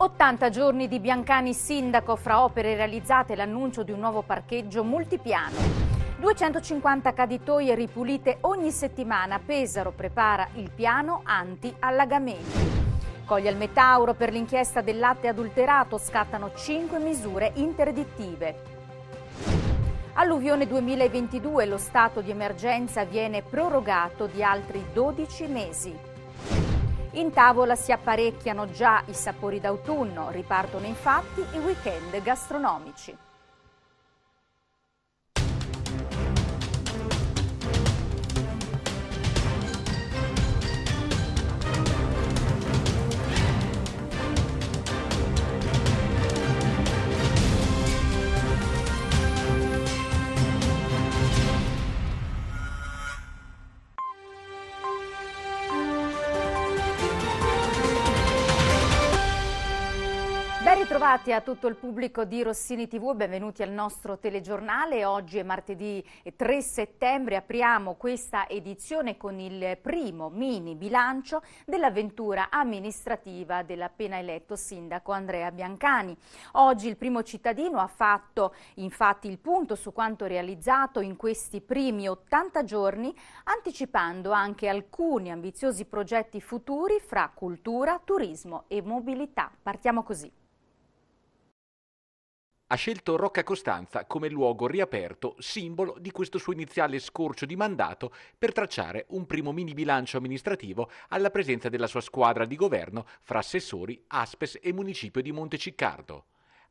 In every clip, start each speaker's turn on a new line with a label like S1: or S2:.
S1: 80 giorni di Biancani sindaco fra opere realizzate e l'annuncio di un nuovo parcheggio multipiano. 250 caditoie ripulite ogni settimana. Pesaro prepara il piano anti-allagamenti. Coglie il metauro per l'inchiesta del latte adulterato. Scattano 5 misure interdittive. Alluvione 2022, lo stato di emergenza viene prorogato di altri 12 mesi. In tavola si apparecchiano già i sapori d'autunno, ripartono infatti i weekend gastronomici. Bentrovati a tutto il pubblico di Rossini TV e benvenuti al nostro telegiornale. Oggi è martedì 3 settembre, apriamo questa edizione con il primo mini bilancio dell'avventura amministrativa dell'appena eletto sindaco Andrea Biancani. Oggi il primo cittadino ha fatto infatti il punto su quanto realizzato in questi primi 80 giorni, anticipando anche alcuni ambiziosi progetti futuri fra cultura, turismo e mobilità. Partiamo così
S2: ha scelto Rocca Costanza come luogo riaperto, simbolo di questo suo iniziale scorcio di mandato, per tracciare un primo mini bilancio amministrativo alla presenza della sua squadra di governo fra assessori, Aspes e municipio di Monteciccardo.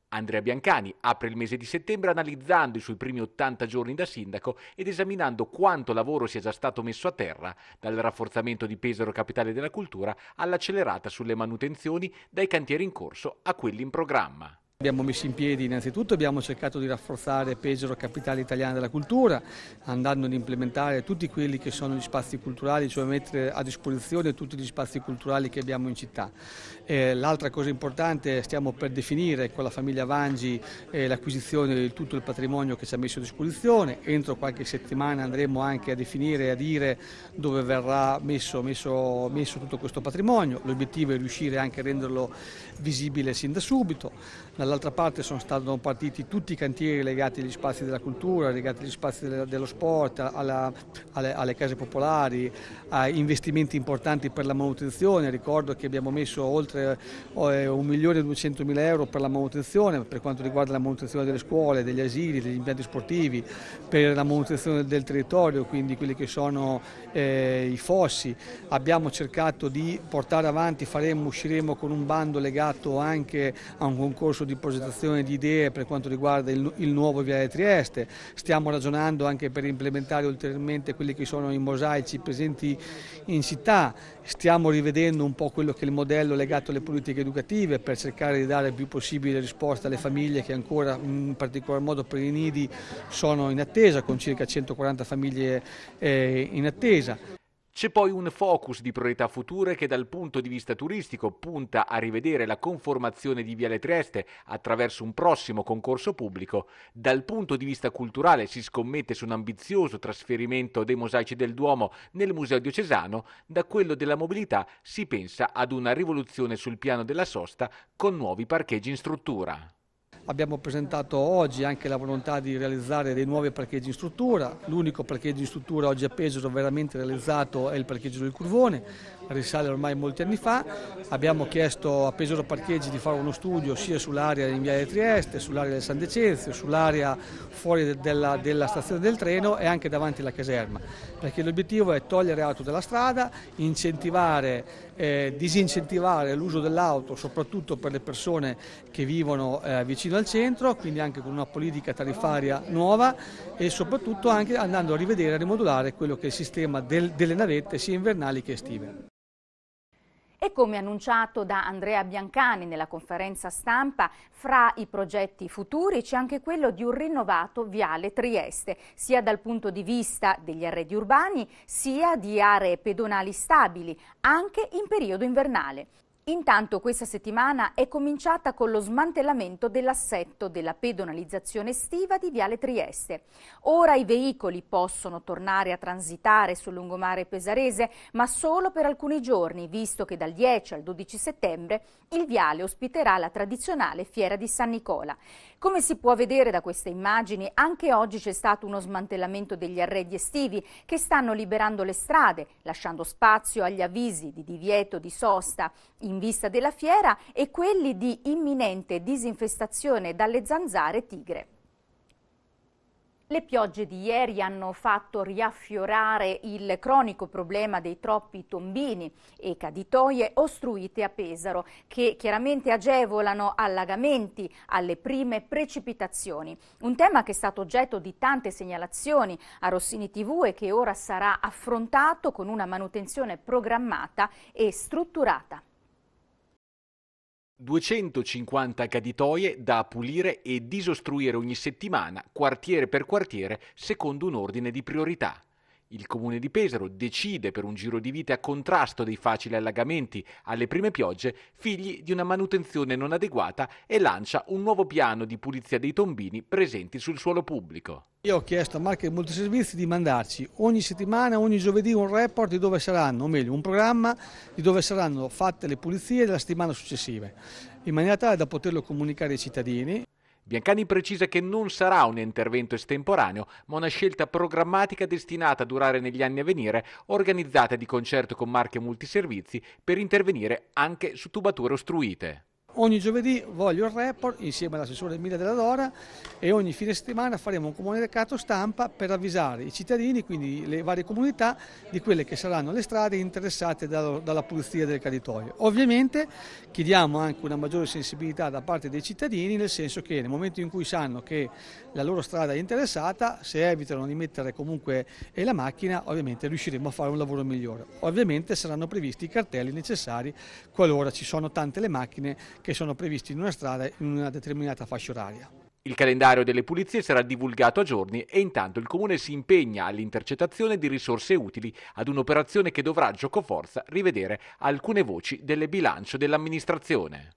S2: Andrea Biancani apre il mese di settembre analizzando i suoi primi 80 giorni da sindaco ed esaminando quanto lavoro sia già stato messo a terra, dal rafforzamento di Pesaro Capitale della Cultura all'accelerata sulle manutenzioni, dai cantieri in corso a quelli in programma.
S3: Abbiamo messo in piedi innanzitutto, abbiamo cercato di rafforzare Pesaro Capitale Italiana della Cultura, andando ad implementare tutti quelli che sono gli spazi culturali, cioè mettere a disposizione tutti gli spazi culturali che abbiamo in città. Eh, l'altra cosa importante, stiamo per definire con la famiglia Vangi eh, l'acquisizione di tutto il patrimonio che ci ha messo a disposizione, entro qualche settimana andremo anche a definire e a dire dove verrà messo, messo, messo tutto questo patrimonio, l'obiettivo è riuscire anche a renderlo visibile sin da subito. La Dall'altra parte sono stati partiti tutti i cantieri legati agli spazi della cultura, legati agli spazi dello sport, alla, alle, alle, case popolari, a investimenti importanti per la manutenzione. Ricordo che abbiamo messo oltre 1.200.000 eh, euro per la manutenzione, per quanto riguarda la manutenzione delle scuole, degli asili, degli impianti sportivi, per la manutenzione del territorio, quindi quelli che sono eh, i fossi, abbiamo cercato di portare avanti, faremo, usciremo con un bando legato anche a un concorso di progettazione di idee per quanto riguarda il, il nuovo viale Trieste, stiamo ragionando anche per implementare ulteriormente quelli che sono i mosaici presenti in città, stiamo rivedendo un po' quello che è il modello legato alle politiche educative per cercare di dare il più possibile risposta alle famiglie che ancora in particolar modo per i nidi sono in attesa con circa 140 famiglie eh, in attesa attesa.
S2: C'è poi un focus di priorità future che dal punto di vista turistico punta a rivedere la conformazione di Viale Trieste attraverso un prossimo concorso pubblico. Dal punto di vista culturale si scommette su un ambizioso trasferimento dei mosaici del Duomo nel Museo Diocesano, da quello della mobilità si pensa ad una rivoluzione sul piano della sosta con nuovi parcheggi in struttura.
S3: Abbiamo presentato oggi anche la volontà di realizzare dei nuovi parcheggi in struttura. L'unico parcheggio in struttura oggi a Pesaro veramente realizzato è il parcheggio del Curvone, risale ormai molti anni fa. Abbiamo chiesto a Pesaro Parcheggi di fare uno studio sia sull'area in Viale Trieste, sull'area del San Decenzio, sull'area fuori della, della stazione del treno e anche davanti alla caserma. Perché l'obiettivo è togliere auto dalla strada, incentivare eh, disincentivare l'uso dell'auto soprattutto per le persone che vivono eh, vicino al centro, quindi anche con una politica tariffaria nuova e soprattutto anche andando a rivedere e rimodulare quello che è il sistema del, delle navette sia invernali che estive.
S1: E come annunciato da Andrea Biancani nella conferenza stampa, fra i progetti futuri c'è anche quello di un rinnovato viale Trieste, sia dal punto di vista degli arredi urbani, sia di aree pedonali stabili, anche in periodo invernale. Intanto questa settimana è cominciata con lo smantellamento dell'assetto della pedonalizzazione estiva di Viale Trieste. Ora i veicoli possono tornare a transitare sul lungomare pesarese, ma solo per alcuni giorni, visto che dal 10 al 12 settembre il viale ospiterà la tradizionale Fiera di San Nicola. Come si può vedere da queste immagini, anche oggi c'è stato uno smantellamento degli arredi estivi che stanno liberando le strade, lasciando spazio agli avvisi di divieto di sosta in vista della fiera e quelli di imminente disinfestazione dalle zanzare tigre. Le piogge di ieri hanno fatto riaffiorare il cronico problema dei troppi tombini e caditoie ostruite a Pesaro, che chiaramente agevolano allagamenti alle prime precipitazioni. Un tema che è stato oggetto di tante segnalazioni a Rossini TV e che ora sarà affrontato con una manutenzione programmata e strutturata.
S2: 250 caditoie da pulire e disostruire ogni settimana, quartiere per quartiere, secondo un ordine di priorità. Il comune di Pesaro decide per un giro di vite a contrasto dei facili allagamenti alle prime piogge, figli di una manutenzione non adeguata e lancia un nuovo piano di pulizia dei tombini presenti sul suolo pubblico.
S3: Io ho chiesto a Marche Multiservizi di mandarci ogni settimana, ogni giovedì un report di dove saranno, o meglio un programma di dove
S2: saranno fatte le pulizie della settimana successiva, in maniera tale da poterlo comunicare ai cittadini. Biancani precisa che non sarà un intervento estemporaneo, ma una scelta programmatica destinata a durare negli anni a venire, organizzata di concerto con marche multiservizi per intervenire anche su tubature ostruite.
S3: Ogni giovedì voglio il report insieme all'assessore Emilia della Dora e ogni fine settimana faremo un comunicato stampa per avvisare i cittadini, quindi le varie comunità, di quelle che saranno le strade interessate dalla pulizia del caditoio. Ovviamente chiediamo anche una maggiore sensibilità da parte dei cittadini, nel senso che nel momento in cui sanno che la loro strada è interessata, se evitano di mettere comunque eh, la macchina, ovviamente riusciremo a fare un lavoro migliore. Ovviamente saranno previsti i cartelli necessari qualora ci sono tante le macchine che sono previsti in una strada in una determinata fascia oraria.
S2: Il calendario delle pulizie sarà divulgato a giorni e intanto il Comune si impegna all'intercettazione di risorse utili ad un'operazione che dovrà giocoforza rivedere alcune voci del bilancio dell'amministrazione.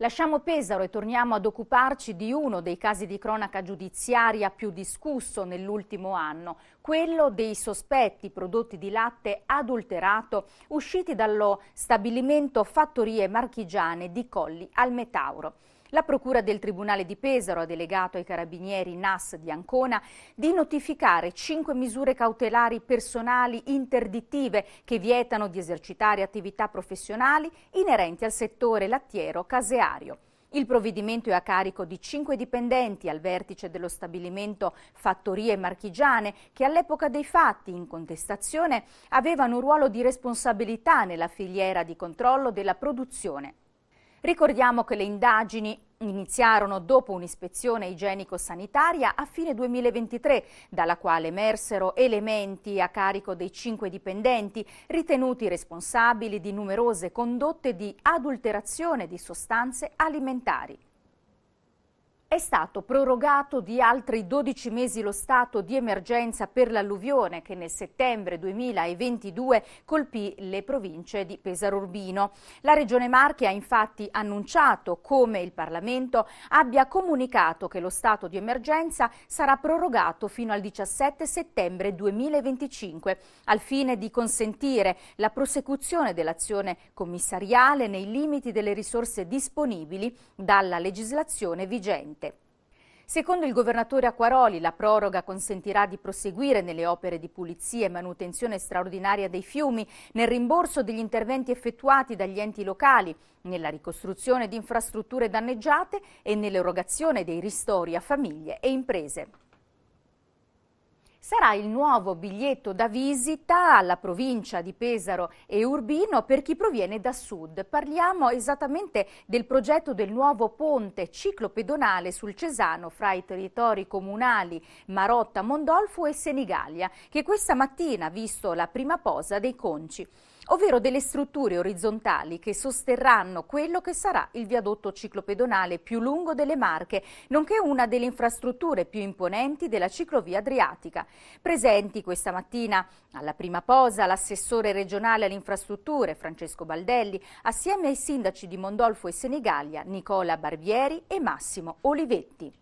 S1: Lasciamo Pesaro e torniamo ad occuparci di uno dei casi di cronaca giudiziaria più discusso nell'ultimo anno, quello dei sospetti prodotti di latte adulterato usciti dallo stabilimento Fattorie Marchigiane di Colli al Metauro. La Procura del Tribunale di Pesaro ha delegato ai carabinieri NAS di Ancona di notificare cinque misure cautelari personali interdittive che vietano di esercitare attività professionali inerenti al settore lattiero-caseario. Il provvedimento è a carico di cinque dipendenti al vertice dello stabilimento Fattorie Marchigiane che all'epoca dei fatti in contestazione avevano un ruolo di responsabilità nella filiera di controllo della produzione Ricordiamo che le indagini iniziarono dopo un'ispezione igienico-sanitaria a fine 2023, dalla quale emersero elementi a carico dei cinque dipendenti ritenuti responsabili di numerose condotte di adulterazione di sostanze alimentari. È stato prorogato di altri 12 mesi lo stato di emergenza per l'alluvione che nel settembre 2022 colpì le province di Pesaro Urbino. La Regione Marche ha infatti annunciato come il Parlamento abbia comunicato che lo stato di emergenza sarà prorogato fino al 17 settembre 2025 al fine di consentire la prosecuzione dell'azione commissariale nei limiti delle risorse disponibili dalla legislazione vigente. Secondo il governatore Acquaroli, la proroga consentirà di proseguire nelle opere di pulizia e manutenzione straordinaria dei fiumi, nel rimborso degli interventi effettuati dagli enti locali, nella ricostruzione di infrastrutture danneggiate e nell'erogazione dei ristori a famiglie e imprese sarà il nuovo biglietto da visita alla provincia di Pesaro e Urbino per chi proviene da sud. Parliamo esattamente del progetto del nuovo ponte ciclopedonale sul Cesano fra i territori comunali Marotta, Mondolfo e Senigallia, che questa mattina ha visto la prima posa dei conci ovvero delle strutture orizzontali che sosterranno quello che sarà il viadotto ciclopedonale più lungo delle Marche, nonché una delle infrastrutture più imponenti della ciclovia adriatica. Presenti questa mattina alla prima posa l'assessore regionale alle infrastrutture Francesco Baldelli, assieme ai sindaci di Mondolfo e Senigallia Nicola Barbieri e Massimo Olivetti.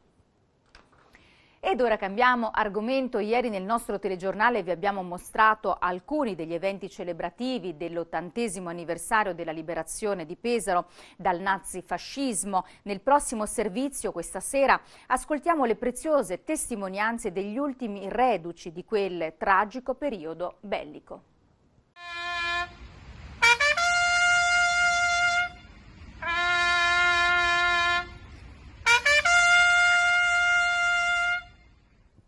S1: Ed ora cambiamo argomento. Ieri nel nostro telegiornale vi abbiamo mostrato alcuni degli eventi celebrativi dell'ottantesimo anniversario della liberazione di Pesaro dal nazifascismo. Nel prossimo servizio, questa sera, ascoltiamo le preziose testimonianze degli ultimi reduci di quel tragico periodo bellico.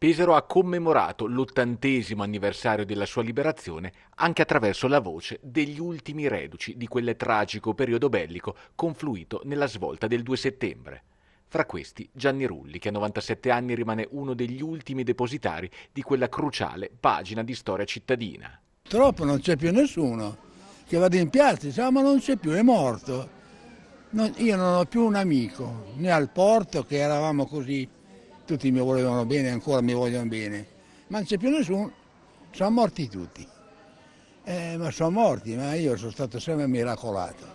S2: Pesaro ha commemorato l'ottantesimo anniversario della sua liberazione anche attraverso la voce degli ultimi reduci di quel tragico periodo bellico confluito nella svolta del 2 settembre. Fra questi Gianni Rulli, che a 97 anni rimane uno degli ultimi depositari di quella cruciale pagina di storia cittadina.
S4: Troppo non c'è più nessuno che vada in piazza e diciamo, ah, ma non c'è più, è morto. Non, io non ho più un amico, né al porto che eravamo così tutti mi volevano bene, ancora mi vogliono bene, ma non c'è più nessuno, sono morti tutti. Eh, ma sono morti, ma io sono stato sempre miracolato.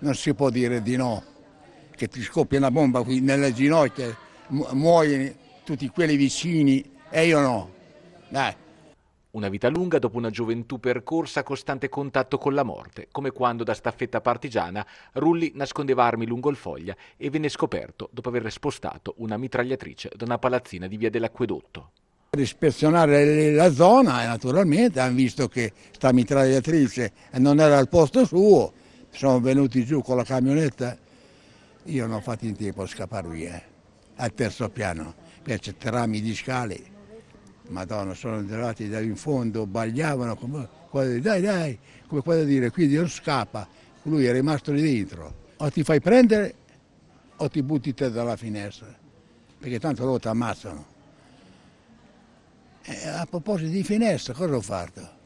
S4: Non si può dire di no, che ti scoppia una bomba qui nelle ginocchia, muoiono tutti quelli vicini
S2: e io no. Dai. Una vita lunga dopo una gioventù percorsa a costante contatto con la morte, come quando da staffetta partigiana Rulli nascondeva armi lungo il foglia e venne scoperto dopo aver spostato una mitragliatrice da una palazzina di via dell'acquedotto.
S4: Per ispezionare la zona, eh, naturalmente, hanno visto che sta mitragliatrice non era al posto suo, sono venuti giù con la camionetta. Io non ho fatto in tempo a scappare via, eh, al terzo piano, per certi rami di scale Madonna, sono entrati da in fondo, bagliavano come dai dai, come quasi dire quindi non scappa, lui è rimasto lì dentro. O ti fai prendere o ti butti te dalla finestra, perché tanto loro ti ammazzano. E eh, a proposito di finestra, cosa ho fatto?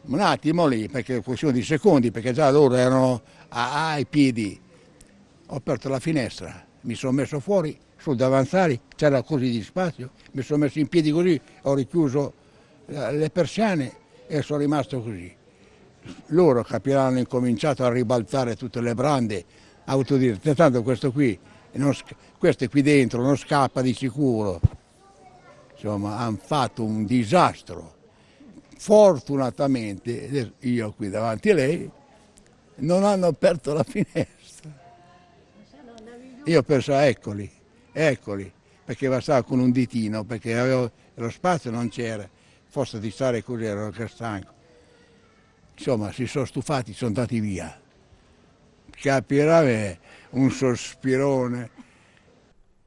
S4: Un attimo lì, perché è questione di secondi, perché già loro erano ai piedi. Ho aperto la finestra, mi sono messo fuori sul davanzale c'era così di spazio, mi sono messo in piedi così, ho richiuso eh, le persiane e sono rimasto così. Loro capiranno, hanno incominciato a ribaltare tutte le brande, autodirette, tanto questo qui, non, questo qui dentro non scappa di sicuro. Insomma, hanno fatto un disastro. Fortunatamente, eh, io qui davanti a lei, non hanno aperto la finestra. Io pensavo, eccoli eccoli, perché bastava con un ditino, perché avevo, lo spazio non c'era, forse di stare così ero anche stanco. Insomma, si sono stufati, sono andati via. Capirà me, un sospirone.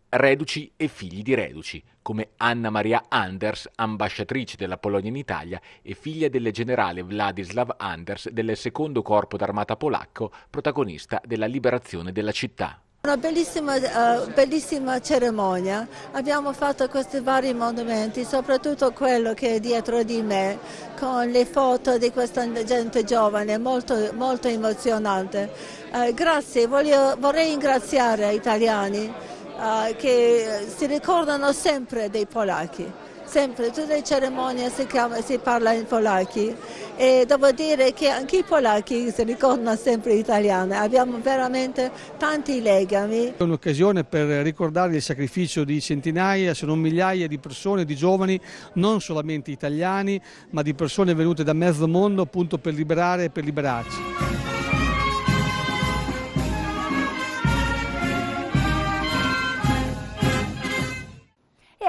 S2: Reduci e figli di reduci, come Anna Maria Anders, ambasciatrice della Polonia in Italia e figlia del generale Vladislav Anders del secondo corpo d'armata polacco, protagonista della liberazione della città. Una bellissima, uh, bellissima, cerimonia, abbiamo fatto questi vari monumenti, soprattutto quello che è dietro di me, con le foto di questa gente giovane, molto, molto emozionante. Uh, grazie, voglio, vorrei ringraziare gli italiani uh, che si ricordano sempre dei polacchi sempre, tutte le cerimonie si, chiama, si parla in polacchi e devo dire che anche i polacchi si ricordano sempre italiani, abbiamo veramente tanti legami.
S3: È un'occasione per ricordare il sacrificio di centinaia, se non migliaia di persone, di giovani, non solamente italiani, ma di persone venute da mezzo mondo appunto per liberare e per liberarci.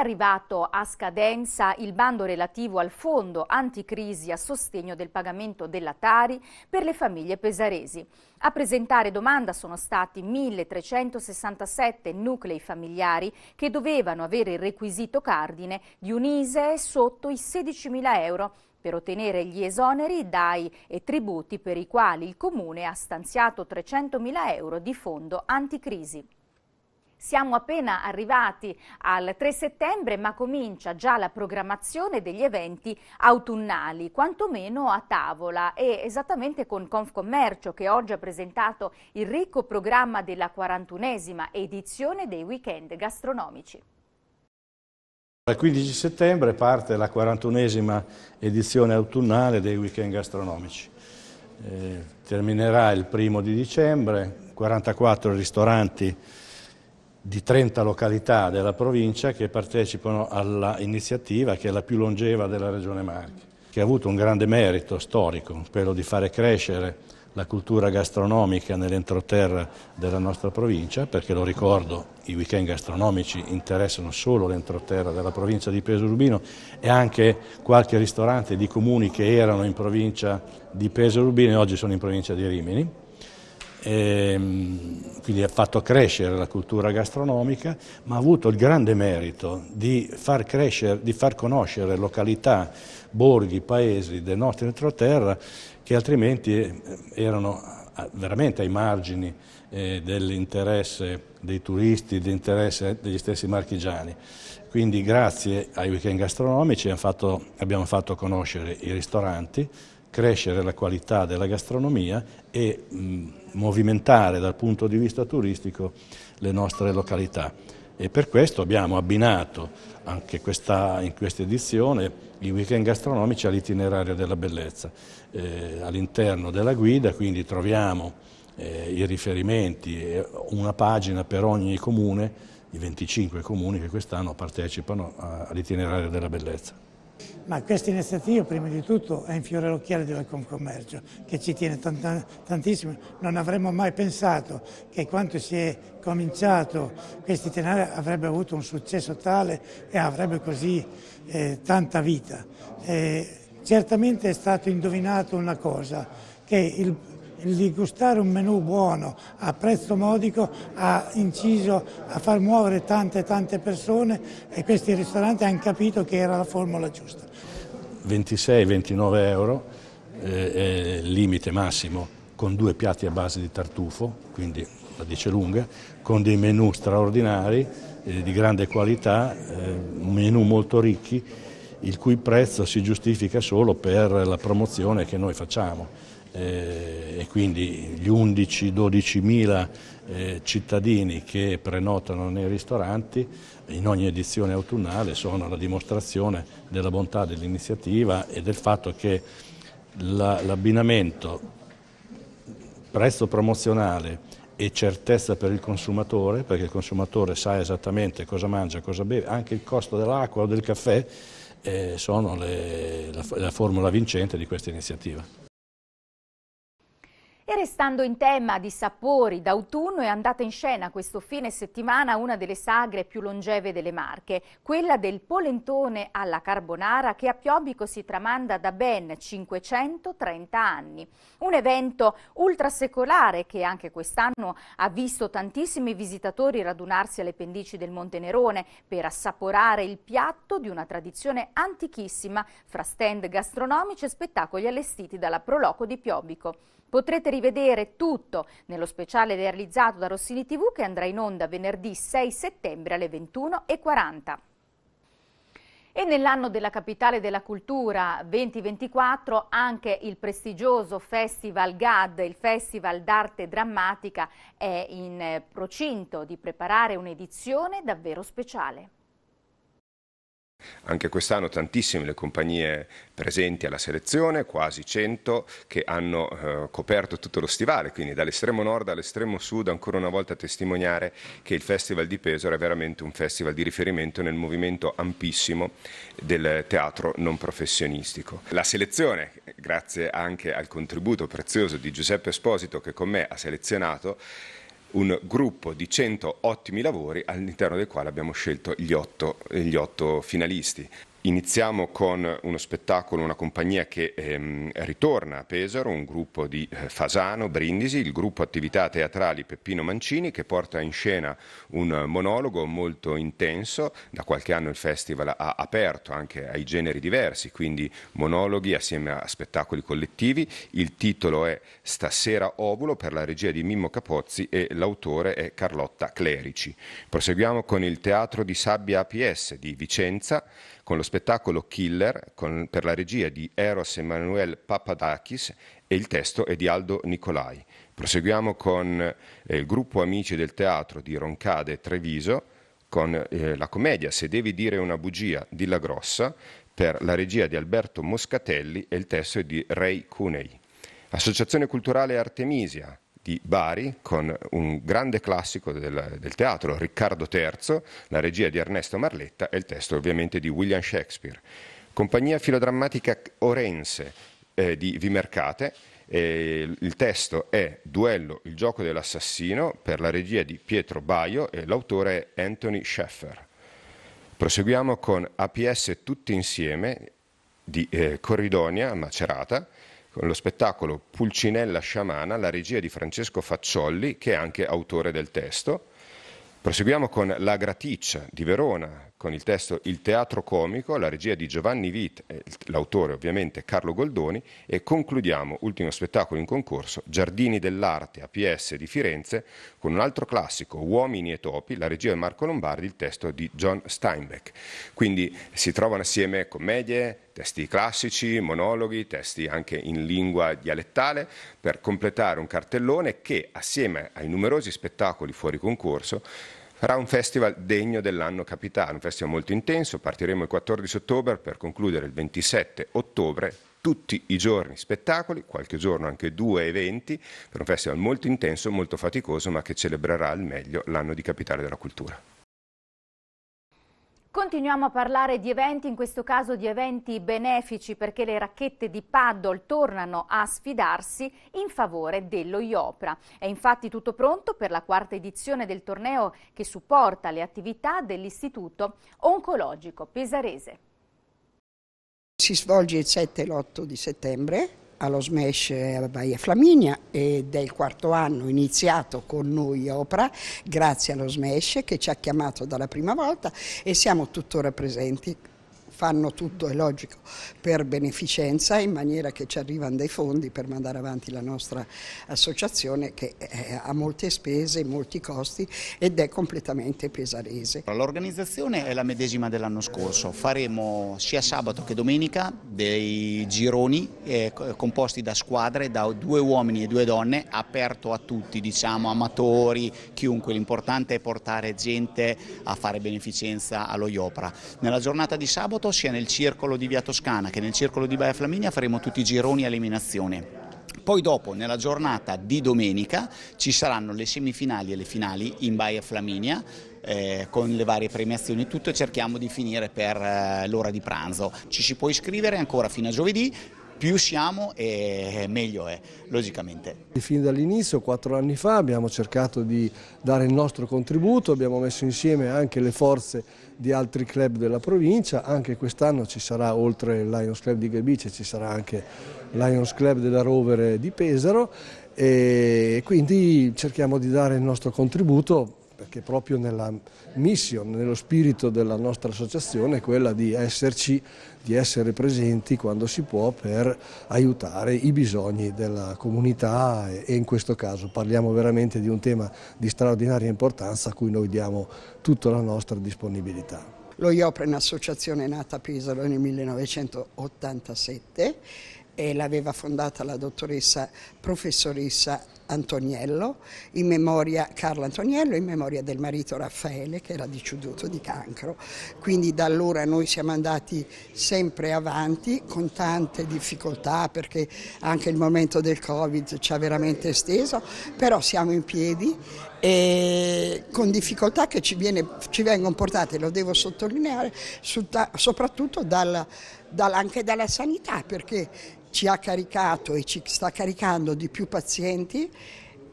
S1: arrivato a scadenza il bando relativo al fondo anticrisi a sostegno del pagamento della Tari per le famiglie pesaresi. A presentare domanda sono stati 1.367 nuclei familiari che dovevano avere il requisito cardine di un ISEE sotto i 16.000 euro per ottenere gli esoneri dai e tributi per i quali il Comune ha stanziato 300.000 euro di fondo anticrisi. Siamo appena arrivati al 3 settembre ma comincia già la programmazione degli eventi autunnali, quantomeno a tavola e esattamente con Confcommercio che oggi ha presentato il ricco programma della 41esima edizione dei weekend gastronomici.
S5: Dal 15 settembre parte la 41esima edizione autunnale dei weekend gastronomici. Eh, terminerà il primo di dicembre, 44 ristoranti di 30 località della provincia che partecipano all'iniziativa che è la più longeva della Regione Marche, che ha avuto un grande merito storico, quello di fare crescere la cultura gastronomica nell'entroterra della nostra provincia, perché lo ricordo, i weekend gastronomici interessano solo l'entroterra della provincia di Peso Rubino e anche qualche ristorante di comuni che erano in provincia di Peso Rubino e oggi sono in provincia di Rimini. Ehm, quindi ha fatto crescere la cultura gastronomica, ma ha avuto il grande merito di far, crescere, di far conoscere località, borghi, paesi del nostro entroterra che altrimenti eh, erano veramente ai margini eh, dell'interesse dei turisti, dell'interesse degli stessi marchigiani. Quindi grazie ai weekend gastronomici abbiamo fatto conoscere i ristoranti, crescere la qualità della gastronomia e mm, movimentare dal punto di vista turistico le nostre località e per questo abbiamo abbinato anche questa, in questa edizione i weekend gastronomici all'itinerario della bellezza. Eh, all'interno della guida quindi troviamo eh, i riferimenti, una pagina per ogni comune, i 25 comuni che quest'anno partecipano all'itinerario della bellezza.
S4: Ma questa iniziativa prima di tutto è in fiore all'occhiello della Concommercio che ci tiene tantissimo. Non avremmo mai pensato che quando si è cominciato questi tenari avrebbe avuto un successo tale e avrebbe così eh, tanta vita. Eh, certamente è stato indovinato una cosa, che il, il gustare un menù buono a prezzo modico ha inciso a far muovere tante tante persone e questi ristoranti hanno capito che era la formula giusta.
S5: 26-29 euro eh, è il limite massimo con due piatti a base di tartufo, quindi la dice lunga, con dei menù straordinari eh, di grande qualità, eh, menù molto ricchi, il cui prezzo si giustifica solo per la promozione che noi facciamo eh, e quindi gli 11-12 mila eh, cittadini che prenotano nei ristoranti in ogni edizione autunnale sono la dimostrazione della bontà dell'iniziativa e del fatto che l'abbinamento la, prezzo promozionale e certezza per il consumatore, perché il consumatore sa esattamente cosa mangia, cosa beve, anche il costo dell'acqua o del caffè eh, sono le, la, la formula vincente di questa iniziativa.
S1: E restando in tema di sapori, d'autunno è andata in scena questo fine settimana una delle sagre più longeve delle Marche, quella del polentone alla carbonara che a Piobico si tramanda da ben 530 anni. Un evento ultrasecolare che anche quest'anno ha visto tantissimi visitatori radunarsi alle pendici del Monte Nerone per assaporare il piatto di una tradizione antichissima fra stand gastronomici e spettacoli allestiti dalla Proloco di Piobico. Potrete rivedere tutto nello speciale realizzato da Rossini TV che andrà in onda venerdì 6 settembre alle 21.40. E nell'anno della capitale della cultura 2024 anche il prestigioso Festival GAD, il Festival d'arte drammatica, è in eh, procinto di preparare un'edizione davvero speciale.
S6: Anche quest'anno tantissime le compagnie presenti alla selezione, quasi 100, che hanno eh, coperto tutto lo stivale, quindi dall'estremo nord all'estremo sud ancora una volta a testimoniare che il Festival di Pesaro è veramente un festival di riferimento nel movimento ampissimo del teatro non professionistico. La selezione, grazie anche al contributo prezioso di Giuseppe Esposito che con me ha selezionato, un gruppo di 100 ottimi lavori all'interno del quale abbiamo scelto gli 8 finalisti. Iniziamo con uno spettacolo, una compagnia che ehm, ritorna a Pesaro, un gruppo di eh, Fasano, Brindisi, il gruppo attività teatrali Peppino Mancini che porta in scena un monologo molto intenso, da qualche anno il festival ha aperto anche ai generi diversi, quindi monologhi assieme a spettacoli collettivi, il titolo è Stasera Ovulo per la regia di Mimmo Capozzi e l'autore è Carlotta Clerici. Proseguiamo con il teatro di Sabbia APS di Vicenza, con lo spettacolo Killer con, per la regia di Eros Emanuel Papadakis e il testo è di Aldo Nicolai. Proseguiamo con eh, il gruppo Amici del Teatro di Roncade Treviso con eh, la commedia Se devi dire una bugia di La Grossa per la regia di Alberto Moscatelli e il testo è di Ray Cunei. Associazione Culturale Artemisia di Bari con un grande classico del, del, teatro, Riccardo III, la regia di Ernesto Marletta e il testo ovviamente di William Shakespeare. Compagnia filodrammatica Orense eh, di Vimercate, eh, il testo è Duello, il gioco dell'assassino per la regia di Pietro Baio e l'autore è Anthony Schaeffer. Proseguiamo con APS Tutti insieme di eh, Corridonia, Macerata con lo spettacolo Pulcinella Sciamana, la regia di Francesco Facciolli, che è anche autore del testo. Proseguiamo con La Graticcia di Verona, con il testo Il teatro comico, la regia di Giovanni Vit, eh, l'autore ovviamente Carlo Goldoni e concludiamo, ultimo spettacolo in concorso, Giardini dell'arte a PS di Firenze con un altro classico, Uomini e topi, la regia di Marco Lombardi, il testo di John Steinbeck. Quindi si trovano assieme commedie, testi classici, monologhi, testi anche in lingua dialettale per completare un cartellone che assieme ai numerosi spettacoli fuori concorso sarà un festival degno dell'anno capitale, un festival molto intenso, partiremo il 14 ottobre per concludere il 27 ottobre tutti i giorni spettacoli, qualche giorno anche due eventi, per un festival molto intenso, molto faticoso, ma che celebrerà al meglio l'anno di
S1: capitale della cultura. Continuiamo a parlare di eventi, in questo caso di eventi benefici perché le racchette di paddle tornano a sfidarsi in favore dello Iopra. È infatti tutto pronto per la quarta edizione del torneo che supporta le attività dell'Istituto Oncologico Pesarese.
S7: Si svolge il 7 e l'8 di settembre allo SMESH eh, a Baia Flaminia ed è il quarto anno iniziato con noi a Opera, grazie allo SMESH che ci ha chiamato dalla prima volta e siamo tuttora presenti fanno tutto, è logico, per beneficenza in maniera che ci arrivano dei fondi per mandare avanti la nostra associazione che eh, ha molte spese, molti costi ed è completamente pesarese.
S6: L'organizzazione è la medesima dell'anno scorso, faremo sia sabato che domenica dei gironi eh, composti da squadre, da due uomini e due donne, aperto a tutti, diciamo amatori, chiunque, l'importante è portare gente a fare beneficenza allo Iopra. Nella giornata di sabato sia nel circolo di Via Toscana che nel circolo di Baia Flaminia faremo tutti i gironi a eliminazione. Poi dopo, nella giornata di domenica, ci saranno le semifinali e le finali in Baia Flaminia, eh, con le varie premiazioni e tutto, cerchiamo di finire per eh, l'ora di pranzo. Ci si può iscrivere ancora fino a giovedì, più siamo e meglio è, logicamente.
S3: Fin dall'inizio, quattro anni fa, abbiamo cercato di dare il nostro contributo, abbiamo messo insieme anche le forze di altri club della provincia, anche quest'anno ci sarà oltre il Lions Club di Gabice, ci sarà anche il Lions Club della Rovere di Pesaro e quindi cerchiamo di dare il nostro contributo perché proprio nella mission, nello spirito della nostra associazione è quella di esserci, di essere presenti quando si può per aiutare i bisogni della comunità e in questo caso parliamo veramente di un tema di straordinaria importanza a cui noi diamo tutta la nostra disponibilità.
S7: Lo Iopre è un'associazione nata a Pisolo nel 1987 e l'aveva fondata la dottoressa professoressa Antoniello, in memoria Carlo Antoniello, in memoria del marito Raffaele che era deceduto di cancro. Quindi da allora noi siamo andati sempre avanti con tante difficoltà perché anche il momento del Covid ci ha veramente esteso, però siamo in piedi e con difficoltà che ci, viene, ci vengono portate, lo devo sottolineare, soprattutto dalla, dalla, anche dalla sanità perché ci ha caricato e ci sta caricando di più pazienti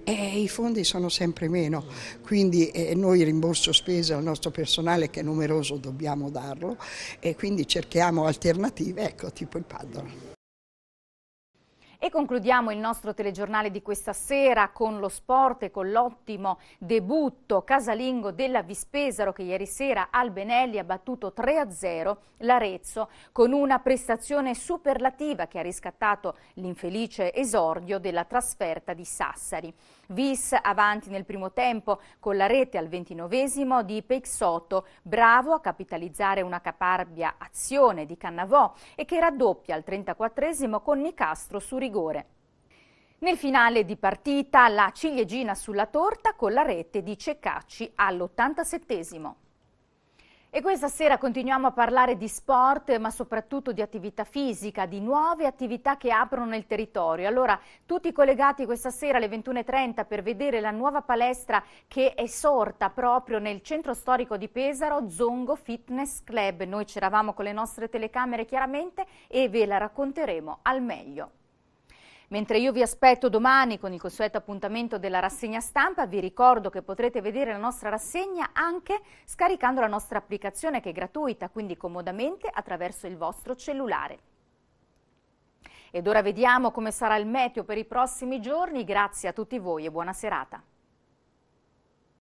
S7: e i fondi sono sempre meno, quindi eh, noi rimborso spese al nostro personale che è numeroso dobbiamo darlo e quindi cerchiamo alternative, ecco tipo il paddle.
S1: E concludiamo il nostro telegiornale di questa sera con lo sport e con l'ottimo debutto casalingo della Vispesaro che ieri sera al Benelli ha battuto 3-0 l'Arezzo con una prestazione superlativa che ha riscattato l'infelice esordio della trasferta di Sassari. Vis avanti nel primo tempo con la rete al ventinovesimo di Peixoto, bravo a capitalizzare una caparbia azione di Cannavò e che raddoppia al 34esimo con Nicastro su rigore rigore. Nel finale di partita la ciliegina sulla torta con la rete di Cecacci all87 E questa sera continuiamo a parlare di sport, ma soprattutto di attività fisica, di nuove attività che aprono il territorio. Allora, tutti collegati questa sera alle 21.30 per vedere la nuova palestra che è sorta proprio nel centro storico di Pesaro, Zongo Fitness Club. Noi c'eravamo con le nostre telecamere chiaramente e ve la racconteremo al meglio. Mentre io vi aspetto domani con il consueto appuntamento della rassegna stampa, vi ricordo che potrete vedere la nostra rassegna anche scaricando la nostra applicazione che è gratuita, quindi comodamente attraverso il vostro cellulare. Ed ora vediamo come sarà il meteo per i prossimi giorni. Grazie a tutti voi e buona serata.